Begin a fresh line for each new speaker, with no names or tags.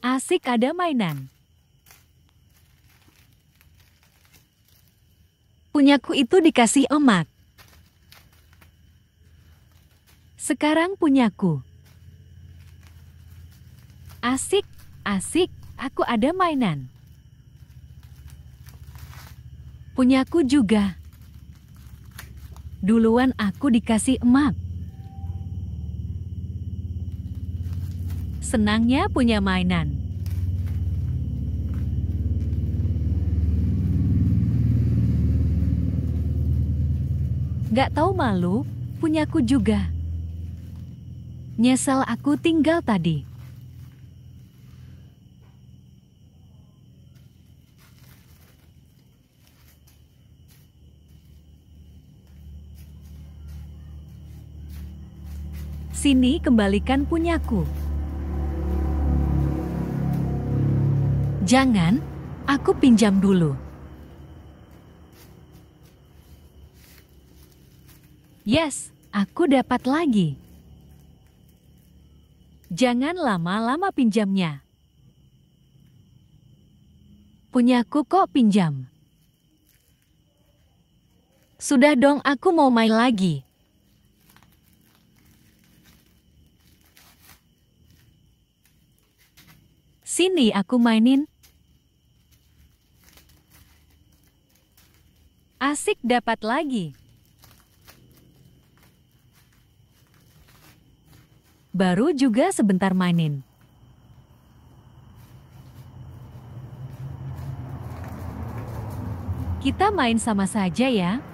Asik ada mainan. Punyaku itu dikasih emak. Sekarang punyaku. Asik, asik, aku ada mainan. Punyaku juga. Duluan aku dikasih emak. senangnya punya mainan. Gak tahu malu, punyaku juga. Nyesel aku tinggal tadi. Sini kembalikan punyaku. Jangan, aku pinjam dulu. Yes, aku dapat lagi. Jangan lama-lama pinjamnya. Punyaku kok pinjam. Sudah dong, aku mau main lagi. Sini aku mainin. Asik dapat lagi. Baru juga sebentar mainin. Kita main sama saja ya.